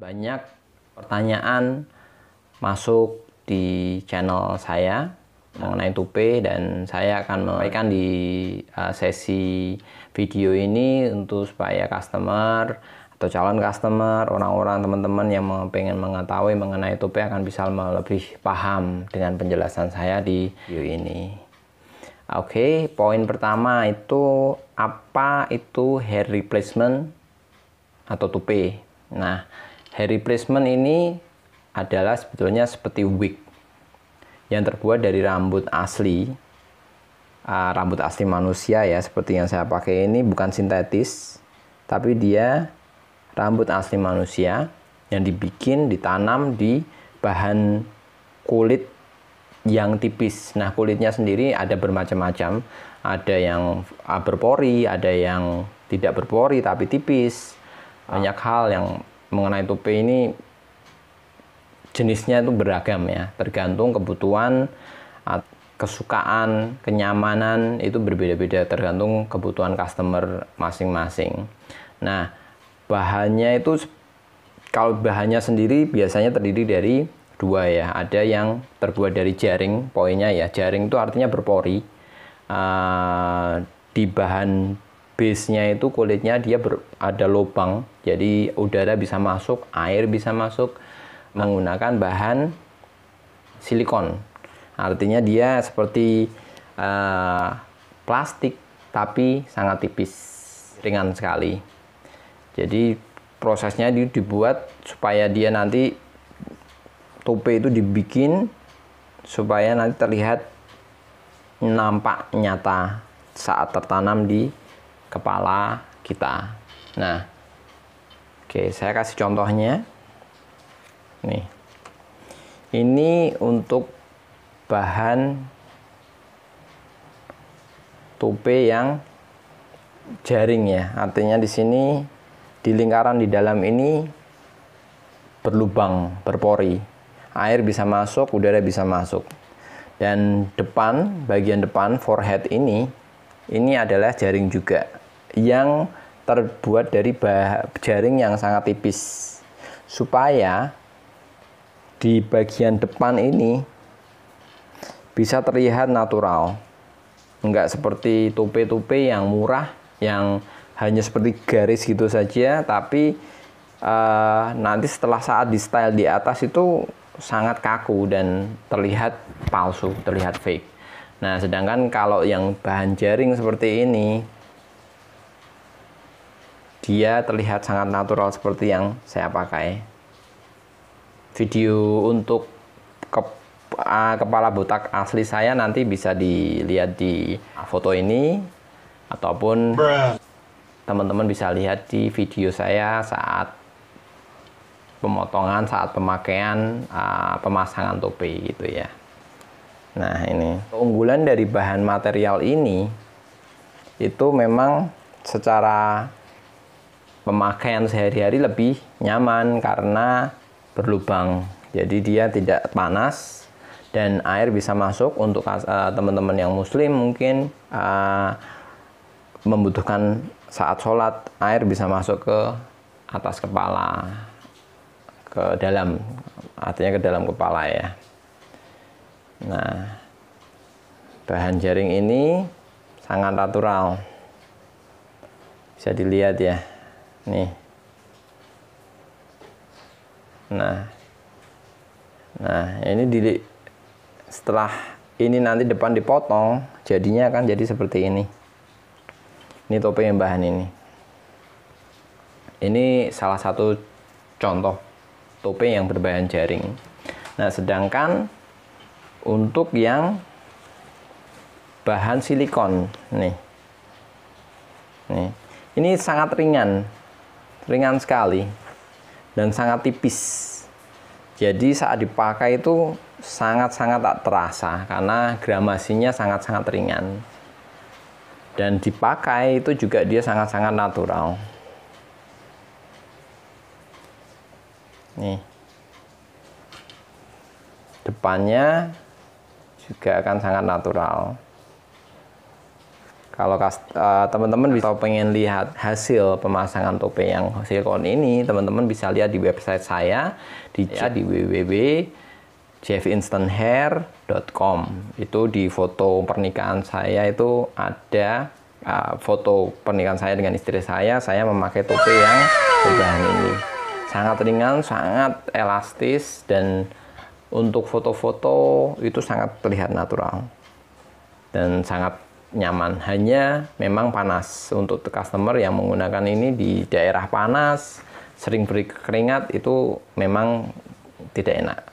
banyak pertanyaan masuk di channel saya mengenai tupe dan saya akan memberikan di eh, sesi video ini untuk supaya customer atau calon customer, orang-orang teman-teman yang pengen mengetahui mengenai tupe akan bisa lebih paham dengan penjelasan saya di video ini. Oke, okay, poin pertama itu apa itu hair replacement atau tupe. Nah, Hair replacement ini adalah sebetulnya seperti wig yang terbuat dari rambut asli uh, rambut asli manusia ya seperti yang saya pakai ini bukan sintetis tapi dia rambut asli manusia yang dibikin ditanam di bahan kulit yang tipis nah kulitnya sendiri ada bermacam-macam ada yang ah, berpori ada yang tidak berpori tapi tipis banyak hal yang mengenai topi ini jenisnya itu beragam ya, tergantung kebutuhan, kesukaan, kenyamanan itu berbeda-beda tergantung kebutuhan customer masing-masing. Nah, bahannya itu kalau bahannya sendiri biasanya terdiri dari dua ya. Ada yang terbuat dari jaring, poinnya ya. Jaring itu artinya berpori. Uh, di bahan base-nya itu kulitnya dia ber, ada lubang jadi udara bisa masuk air bisa masuk menggunakan bahan silikon artinya dia seperti uh, plastik tapi sangat tipis ringan sekali jadi prosesnya dibuat supaya dia nanti tope itu dibikin supaya nanti terlihat nampak nyata saat tertanam di kepala kita. Nah, oke, saya kasih contohnya. Nih. Ini untuk bahan tupe yang jaring ya. Artinya di sini di lingkaran di dalam ini berlubang, berpori. Air bisa masuk, udara bisa masuk. Dan depan, bagian depan forehead ini ini adalah jaring juga yang terbuat dari bah jaring yang sangat tipis supaya di bagian depan ini bisa terlihat natural enggak seperti tupe-tupe yang murah yang hanya seperti garis gitu saja tapi uh, nanti setelah saat di style di atas itu sangat kaku dan terlihat palsu terlihat fake Nah, sedangkan kalau yang bahan jaring seperti ini dia terlihat sangat natural seperti yang saya pakai. Video untuk ke, kepala botak asli saya nanti bisa dilihat di foto ini ataupun teman-teman bisa lihat di video saya saat pemotongan, saat pemakaian, uh, pemasangan topi gitu ya. Nah, ini keunggulan dari bahan material ini itu memang secara pemakaian sehari-hari lebih nyaman karena berlubang. Jadi dia tidak panas dan air bisa masuk untuk eh, teman-teman uh, yang muslim mungkin uh, membutuhkan saat sholat air bisa masuk ke atas kepala ke dalam artinya ke dalam kepala ya Nah, bahan jaring ini sangat natural. Bisa dilihat ya. Nih. Nah. Nah, ini di setelah ini nanti depan dipotong, jadinya akan jadi seperti ini. Ini topeng yang bahan ini. Ini salah satu contoh topeng yang berbahan jaring. Nah, sedangkan untuk yang bahan silikon nih nih ini sangat ringan ringan sekali dan sangat tipis jadi saat dipakai itu sangat-sangat tak terasa karena gramasinya sangat-sangat ringan dan dipakai itu juga dia sangat-sangat natural nih depannya juga akan sangat natural. Kalau eh, teman-teman bisa pengen lihat hasil pemasangan tope yang silikon ini, teman-teman bisa lihat di website saya di ya, di www itu di foto pernikahan saya itu ada uh, foto pernikahan saya dengan istri saya saya memakai topi yang berbahan ini sangat ringan sangat elastis dan untuk foto-foto itu sangat terlihat natural dan sangat nyaman. Hanya memang panas untuk customer yang menggunakan ini di daerah panas, sering berkeringat itu memang tidak enak.